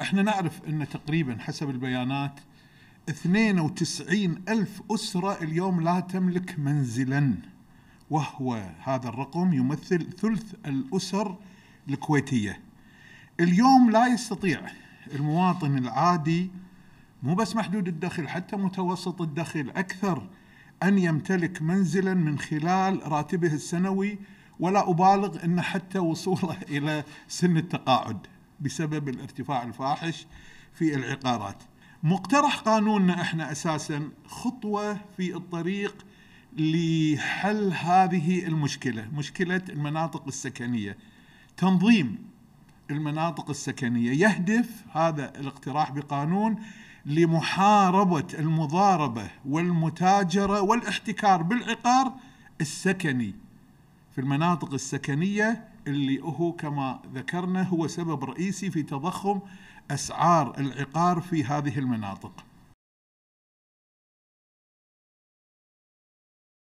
احنا نعرف ان تقريبا حسب البيانات 92 ألف أسرة اليوم لا تملك منزلا وهو هذا الرقم يمثل ثلث الأسر الكويتية اليوم لا يستطيع المواطن العادي مو بس محدود الدخل حتى متوسط الدخل أكثر أن يمتلك منزلا من خلال راتبه السنوي ولا أبالغ أن حتى وصوله إلى سن التقاعد بسبب الارتفاع الفاحش في العقارات مقترح قانوننا احنا اساسا خطوه في الطريق لحل هذه المشكله، مشكله المناطق السكنيه. تنظيم المناطق السكنيه يهدف هذا الاقتراح بقانون لمحاربه المضاربه والمتاجره والاحتكار بالعقار السكني في المناطق السكنيه اللي هو كما ذكرنا هو سبب رئيسي في تضخم اسعار العقار في هذه المناطق